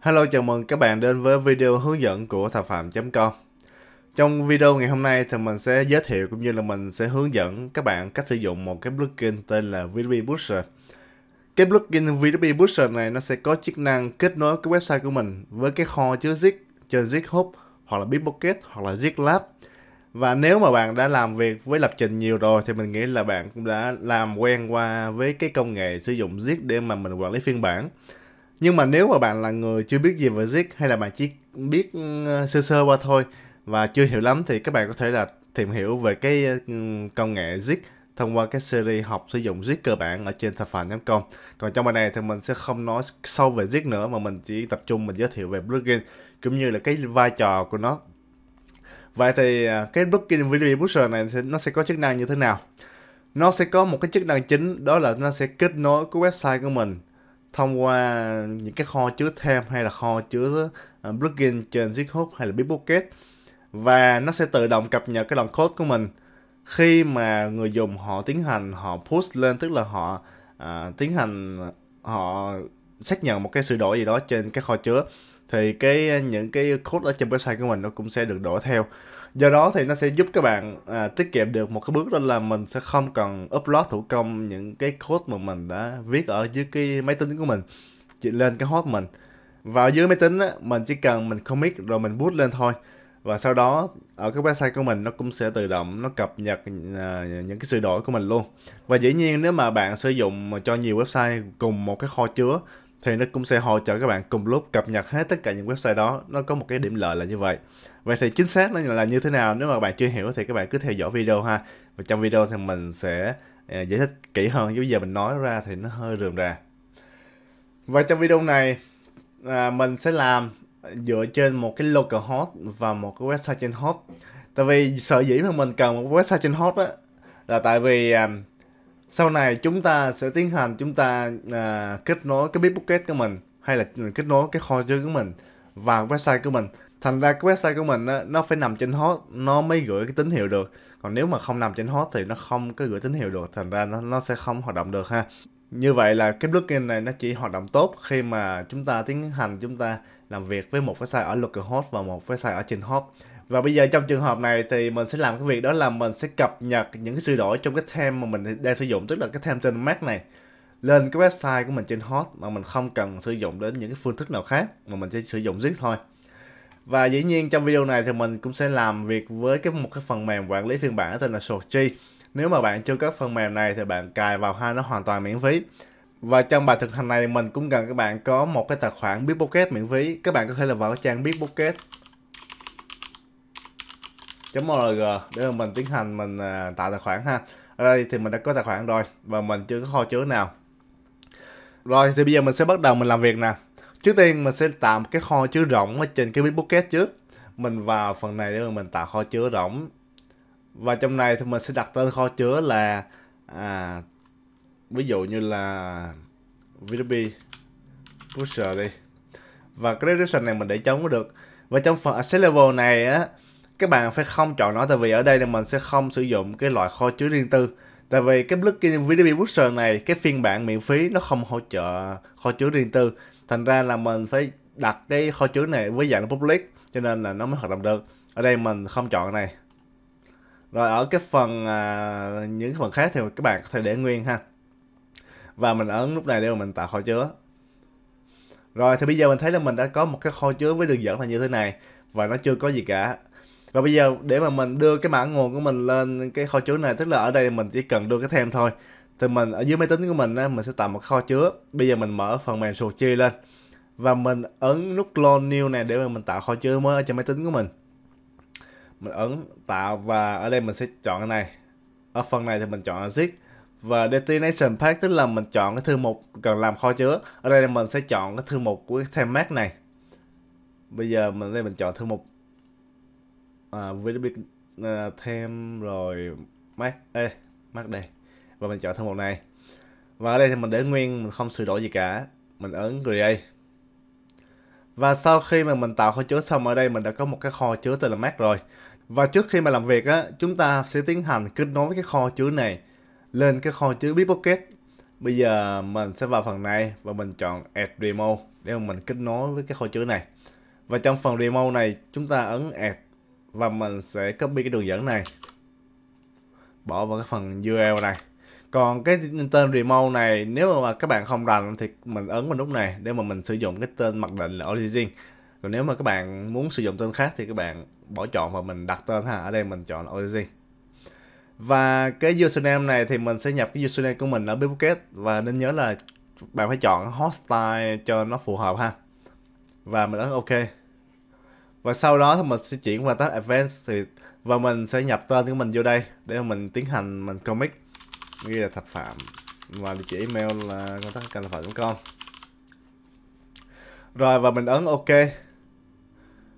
Hello, chào mừng các bạn đến với video hướng dẫn của thập phạm.com Trong video ngày hôm nay thì mình sẽ giới thiệu cũng như là mình sẽ hướng dẫn các bạn cách sử dụng một cái plugin tên là VDB Booster Cái plugin VDB Booster này nó sẽ có chức năng kết nối cái website của mình với cái kho chứa Zig trên GitHub hoặc là Bitbucket hoặc là GitLab và nếu mà bạn đã làm việc với lập trình nhiều rồi thì mình nghĩ là bạn cũng đã làm quen qua với cái công nghệ sử dụng Git để mà mình quản lý phiên bản nhưng mà nếu mà bạn là người chưa biết gì về zik hay là bạn chỉ biết ừ, sơ sơ qua thôi và chưa hiểu lắm thì các bạn có thể là tìm hiểu về cái ừ, công nghệ zik thông qua cái series học sử dụng zik cơ bản ở trên thạphàn.com. Còn trong bài này thì mình sẽ không nói sâu về zik nữa mà mình chỉ tập trung mình giới thiệu về plugin cũng như là cái vai trò của nó. Vậy thì à, cái plugin video Pusher này nó sẽ có chức năng như thế nào? Nó sẽ có một cái chức năng chính đó là nó sẽ kết nối cái website của mình thông qua những cái kho chứa thêm hay là kho chứa uh, plugin trên GitHub hay là Bitbucket và nó sẽ tự động cập nhật cái đoạn code của mình khi mà người dùng họ tiến hành họ push lên tức là họ uh, tiến hành họ xác nhận một cái sự đổi gì đó trên cái kho chứa thì cái ờ, những cái code ở trên website của mình nó cũng sẽ được đổi theo do đó thì nó sẽ giúp các bạn à, tiết kiệm được một cái bước đó là mình sẽ không cần upload thủ công những cái code mà mình đã viết ở dưới cái máy tính của mình chỉ lên cái hot mình vào dưới máy tính á, mình chỉ cần mình commit rồi mình boot lên thôi và sau đó ở cái website của mình nó cũng sẽ tự động nó cập nhật à, những cái sự đổi của mình luôn và dĩ nhiên nếu mà bạn sử dụng cho nhiều website cùng một cái kho chứa thì nó cũng sẽ hỗ trợ các bạn cùng lúc cập nhật hết tất cả những website đó nó có một cái điểm lợi là như vậy vậy thì chính xác nó là như thế nào nếu mà bạn chưa hiểu thì các bạn cứ theo dõi video ha và trong video thì mình sẽ à, giải thích kỹ hơn chứ bây giờ mình nói ra thì nó hơi rườm rà và trong video này à, mình sẽ làm dựa trên một cái local host và một cái website trên host tại vì sở dĩ mà mình cần một website trên host á là tại vì à, sau này chúng ta sẽ tiến hành chúng ta à, kết nối cái bucket của mình hay là kết nối cái kho chứa của mình vào website của mình thành ra cái website của mình á, nó phải nằm trên hot nó mới gửi cái tín hiệu được còn nếu mà không nằm trên hot thì nó không có gửi tín hiệu được thành ra nó, nó sẽ không hoạt động được ha như vậy là cái plugin này nó chỉ hoạt động tốt khi mà chúng ta tiến hành chúng ta làm việc với một website ở local hot và một website ở trên hot và bây giờ trong trường hợp này thì mình sẽ làm cái việc đó là mình sẽ cập nhật những cái sửa đổi trong cái theme mà mình đang sử dụng tức là cái theme trên Mac này lên cái website của mình trên hot mà mình không cần sử dụng đến những cái phương thức nào khác mà mình sẽ sử dụng zip thôi và dĩ nhiên trong video này thì mình cũng sẽ làm việc với cái một cái phần mềm quản lý phiên bản tên là Sochi nếu mà bạn chưa có phần mềm này thì bạn cài vào hai nó hoàn toàn miễn phí và trong bài thực hành này mình cũng cần các bạn có một cái tài khoản Bitbucket miễn phí các bạn có thể là vào cái trang Bitbucket .org để mà mình tiến hành mình uh, tạo tài khoản ha ở đây thì mình đã có tài khoản rồi và mình chưa có kho chứa nào rồi thì bây giờ mình sẽ bắt đầu mình làm việc nè trước tiên mình sẽ tạo một cái kho chứa rộng ở trên cái Bitbucket trước mình vào phần này để mà mình tạo kho chứa rộng và trong này thì mình sẽ đặt tên kho chứa là à, ví dụ như là VDB pusher đi và cái description này mình để chống cũng được và trong phần access level này á các bạn phải không chọn nó tại vì ở đây là mình sẽ không sử dụng cái loại kho chứa riêng tư tại vì cái plugin VDB Booster này cái phiên bản miễn phí nó không hỗ trợ kho chứa riêng tư thành ra là mình phải đặt cái kho chứa này với dạng public cho nên là nó mới hoạt động được ở đây mình không chọn này rồi ở cái phần à, những phần khác thì các bạn có thể để nguyên ha và mình ấn lúc này để mình tạo kho chứa rồi thì bây giờ mình thấy là mình đã có một cái kho chứa với đường dẫn là như thế này và nó chưa có gì cả và bây giờ để mà mình đưa cái mã nguồn của mình lên cái kho chứa này tức là ở đây mình chỉ cần đưa cái thêm thôi thì mình ở dưới máy tính của mình á, mình sẽ tạo một kho chứa bây giờ mình mở phần mềm sổ chia lên và mình ấn nút clone new này để mà mình tạo kho chứa mới ở trên máy tính của mình mình ấn tạo và ở đây mình sẽ chọn cái này ở phần này thì mình chọn zip và destination path tức là mình chọn cái thư mục cần làm kho chứa ở đây mình sẽ chọn cái thư mục của cái theme mát này bây giờ mình đây mình chọn thư mục À, với vitamin uh, à, thêm rồi mát ê mát đây và mình chọn thân mục này và ở đây thì mình để nguyên mình không sửa đổi gì cả mình ấn create và sau khi mà mình tạo kho chứa xong ở đây mình đã có một cái kho chứa tên là mac rồi và trước khi mà làm việc á chúng ta sẽ tiến hành kết nối với cái kho chứa này lên cái kho chứa Bitbucket bây giờ mình sẽ vào phần này và mình chọn add remote để mà mình kết nối với cái kho chứa này và trong phần remote này chúng ta ấn add và mình sẽ copy cái đường dẫn này bỏ vào cái phần URL này còn cái tên remote này nếu mà các bạn không rành thì mình ấn vào nút này để mà mình sử dụng cái tên mặc định là origin còn nếu mà các bạn muốn sử dụng tên khác thì các bạn bỏ chọn và mình đặt tên ha ở đây mình chọn origin và cái username này thì mình sẽ nhập cái username của mình ở Bitbucket và nên nhớ là bạn phải chọn hostile cho nó phù hợp ha và mình ấn ok và sau đó thì mình sẽ chuyển qua tab advanced và mình sẽ nhập tên của mình vô đây để mình tiến hành mình commit ghi là thập phạm và địa chỉ email là contact canh thập phạm com rồi và mình ấn ok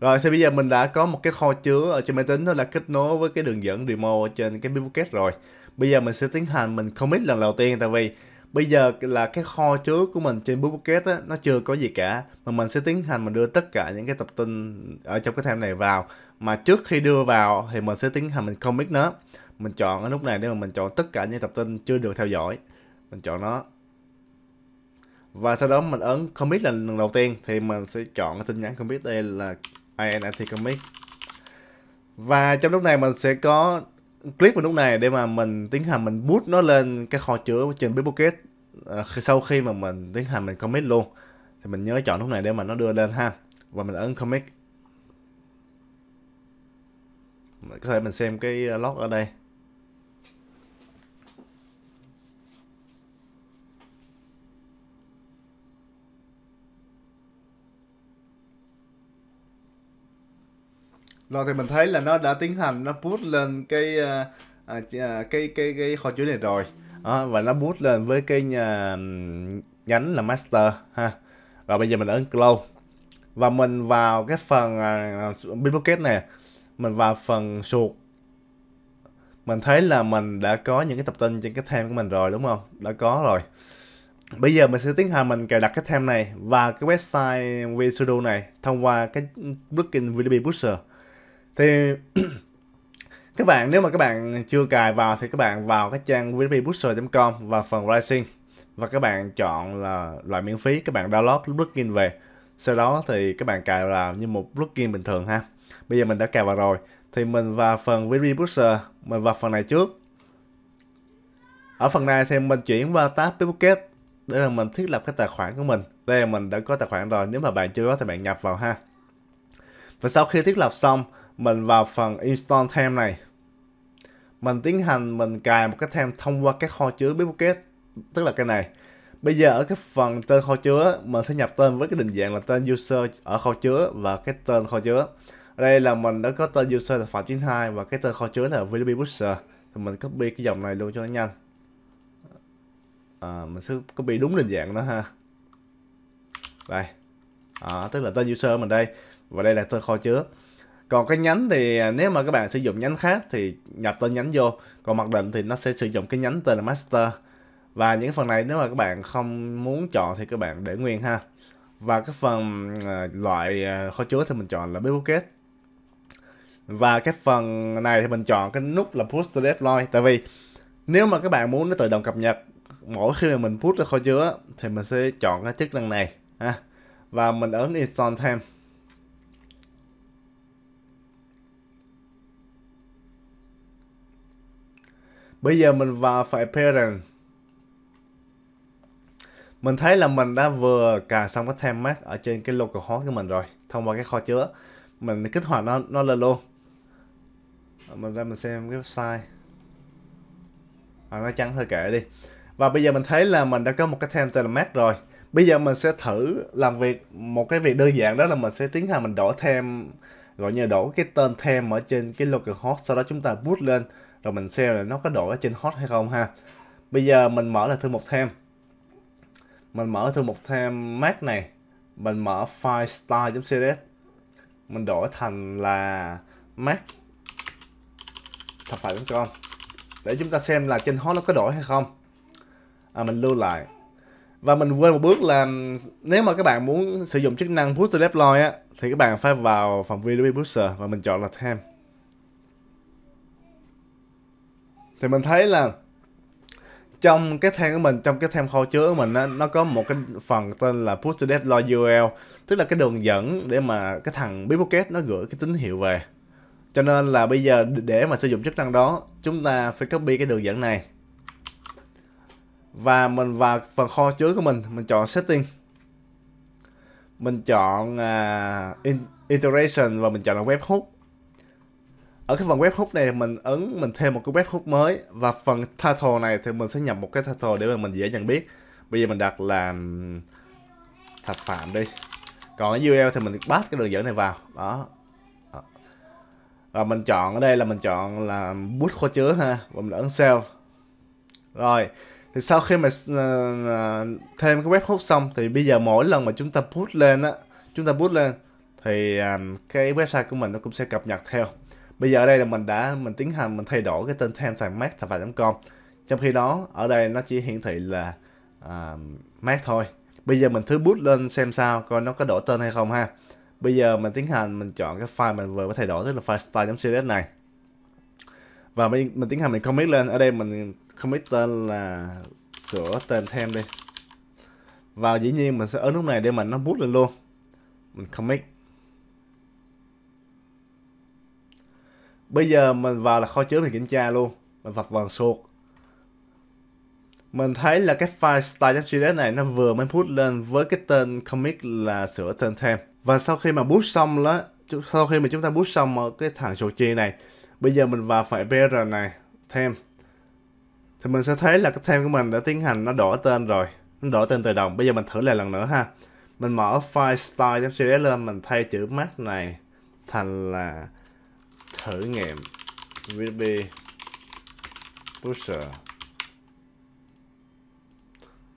rồi thì bây giờ mình đã có một cái kho chứa ở trên máy tính đó là kết nối với cái đường dẫn demo trên cái Bitbucket rồi bây giờ mình sẽ tiến hành mình commit lần đầu tiên tại vì bây giờ là cái kho chứa của mình trên Bucket á nó chưa có gì cả mà mình sẽ tiến hành mình đưa tất cả những cái tập tin ở trong cái theme này vào mà trước khi đưa vào thì mình sẽ tiến hành mình comic nó mình chọn ở lúc này để mà mình chọn tất cả những tập tin chưa được theo dõi mình chọn nó và sau đó mình ấn commit là lần đầu tiên thì mình sẽ chọn cái tin nhắn commit đây là INIT commit và trong lúc này mình sẽ có clip vào lúc này để mà mình tiến hành mình boot nó lên cái kho chứa trên Bitbucket à, sau khi mà mình tiến hành mình commit luôn thì mình nhớ chọn lúc này để mà nó đưa lên ha và mình ấn commit có thể mình xem cái ờ, log ở đây rồi thì mình thấy là nó đã tiến hành nó boost lên cái uh, à, cái cái cái kho chứa này rồi à, và nó boost lên với cái nhà, nhánh là master ha rồi bây giờ mình ấn close và mình vào cái phần uh, bitbucket này mình vào phần suột mình thấy là mình đã có những cái tập tin trên cái thêm của mình rồi đúng không đã có rồi bây giờ mình sẽ tiến hành mình cài đặt cái thêm này và cái website vsudo này thông qua cái plugin VDB Booster thì các bạn nếu mà các bạn chưa cài vào thì các bạn vào cái trang vpbooster.com và phần pricing và các bạn chọn là loại miễn phí các bạn download plugin về sau đó thì các bạn cài vào như một plugin bình thường ha bây giờ mình đã cài vào rồi thì mình vào phần VB mình vào phần này trước ở phần này thì mình chuyển qua tab Pipocket để là mình thiết lập cái tài khoản của mình đây là mình đã có tài khoản rồi nếu mà bạn chưa có thì bạn nhập vào ha và sau khi thiết lập xong mình vào phần install theme này mình tiến hành mình cài một cái theme thông qua các kho chứa Bitbucket tức là cái này bây giờ ở cái phần tên kho chứa mình sẽ nhập tên với cái định dạng là tên user ở kho chứa và cái tên kho chứa đây là mình đã có tên user là phạm 92 và cái tên kho chứa là VDB thì mình copy cái dòng này luôn cho nó nhanh à, mình sẽ copy đúng định dạng đó ha đây à, tức là tên user mình đây và đây là tên kho chứa còn cái nhánh thì à, nếu mà các bạn sử dụng nhánh khác thì nhập tên nhánh vô còn mặc định thì nó sẽ sử dụng cái nhánh tên là master và những phần này nếu mà các bạn không muốn chọn thì các bạn để nguyên ha và cái phần à, loại uh, kho chứa thì mình chọn là Bitbucket và cái phần này thì mình chọn cái nút là push to deploy tại vì nếu mà các bạn muốn nó tự động cập nhật mỗi khi mà mình push ra kho chứa thì mình sẽ chọn cái chức năng này ha và mình ấn install thêm Bây giờ mình vào phải parent. Mình thấy là mình đã vừa cài xong cái theme map ở trên cái localhost của mình rồi. Thông qua cái kho chứa. Mình kích hoạt nó nó lên luôn. Ờ, mình ra mình xem cái website. À, nó trắng thôi kệ đi. Và bây giờ mình thấy là mình đã có một cái time telemat rồi. Bây giờ mình sẽ thử làm việc một cái việc đơn giản đó là mình sẽ tiến hành mình đổi thêm gọi như đổi cái tên thêm ở trên cái localhost sau đó chúng ta boot lên rồi mình xem là nó có đổi ở trên hot hay không ha bây giờ mình mở là thư mục thêm mình mở thư mục thêm Mac này mình mở file style.css mình đổi thành là Mac thật phải con để chúng ta xem là trên hot nó có đổi hay không à, mình lưu lại và mình quên một bước là nếu mà các bạn muốn sử dụng chức năng push to deploy á thì các bạn phải vào phần video Booster và mình chọn là thêm thì mình thấy là trong cái thang của mình trong cái thang kho chứa của mình á, nó có một cái phần tên là push to dev url tức là cái đường dẫn để mà cái thằng bitbucket nó gửi cái tín hiệu về cho nên là bây giờ để mà sử dụng chức năng đó chúng ta phải copy cái đường dẫn này và mình vào phần kho chứa của mình mình chọn setting mình chọn uh, iteration và mình chọn là webhook ở cái phần webhook này mình ấn mình thêm một cái webhook mới và phần title này thì mình sẽ nhập một cái title để mà mình dễ nhận biết bây giờ mình đặt là thạch phạm đi còn ở URL thì mình bắt cái đường dẫn này vào đó và mình chọn ở đây là mình chọn là bút kho chứa ha và mình ấn save rồi thì sau khi mà uh, thêm cái webhook xong thì bây giờ mỗi lần mà chúng ta bút lên á chúng ta bút lên thì um, cái website của mình nó cũng sẽ cập nhật theo Bây giờ ở đây là mình đã mình tiến hành mình thay đổi cái tên thêm thành mac thành com Trong khi đó ở đây nó chỉ hiển thị là uh, à, max thôi. Bây giờ mình thử bút lên xem sao coi nó có đổi tên hay không ha. Bây giờ mình tiến hành mình chọn cái file mình vừa mới thay đổi tức là file style.css này. Và mình, mình tiến hành mình commit lên ở đây mình commit tên là sửa tên thêm đi. Và dĩ nhiên mình sẽ ấn nút này để mà nó bút lên luôn. Mình commit bây giờ mình vào là kho chứa mình kiểm tra luôn mình vập vần sột mình thấy là cái file style.js này nó vừa mới put lên với cái tên commit là sửa tên thêm và sau khi mà boot xong đó sau khi mà chúng ta boot xong cái thằng chi này bây giờ mình vào phải br này thêm thì mình sẽ thấy là cái thêm của mình đã tiến hành nó đổi tên rồi nó đổi tên tự động bây giờ mình thử lại lần nữa ha mình mở file style.js lên mình thay chữ math này thành là thử nghiệm VB Pusher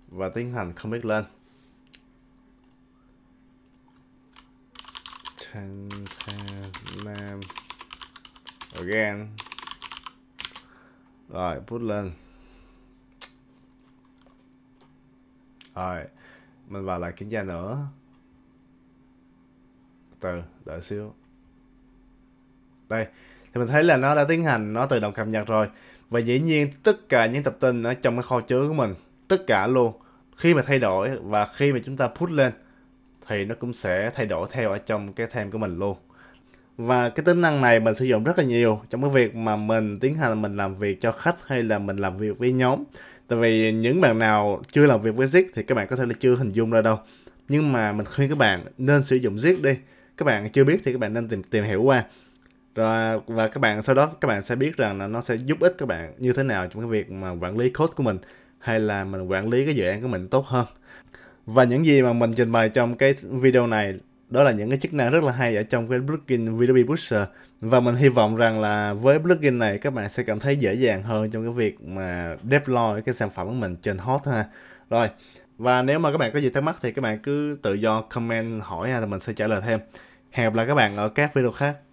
và tiến hành không biết lên Tantanam again rồi put lên rồi mình vào lại kiểm tra nữa từ đợi xíu đây thì mình thấy là nó đã tiến hành nó tự động cập nhật rồi và dĩ nhiên tất cả những tập tin ở trong cái kho chứa của mình tất cả luôn khi mà thay đổi và khi mà chúng ta put lên thì nó cũng sẽ thay đổi theo ở trong cái theme của mình luôn và cái tính năng này mình sử dụng rất là nhiều trong cái việc mà mình tiến hành mình làm việc cho khách hay là mình làm việc với nhóm tại vì những bạn nào chưa làm việc với Zig thì các bạn có thể là chưa hình dung ra đâu nhưng mà mình khuyên các bạn nên sử dụng Zig đi các bạn chưa biết thì các bạn nên tìm tìm hiểu qua rồi và các bạn sau đó các bạn sẽ biết rằng là nó sẽ giúp ích các bạn như thế nào trong cái việc mà quản lý code của mình hay là mình quản lý cái dự án của mình tốt hơn và những gì mà mình trình bày trong cái video này đó là những cái chức năng rất là hay ở trong cái plugin VW Pusher và mình hy vọng rằng là với plugin này các bạn sẽ cảm thấy dễ dàng hơn trong cái việc mà deploy cái sản phẩm của mình trên hot ha rồi và nếu mà các bạn có gì thắc mắc thì các bạn cứ tự do comment hỏi ha thì mình sẽ trả lời thêm hẹn gặp lại các bạn ở các video khác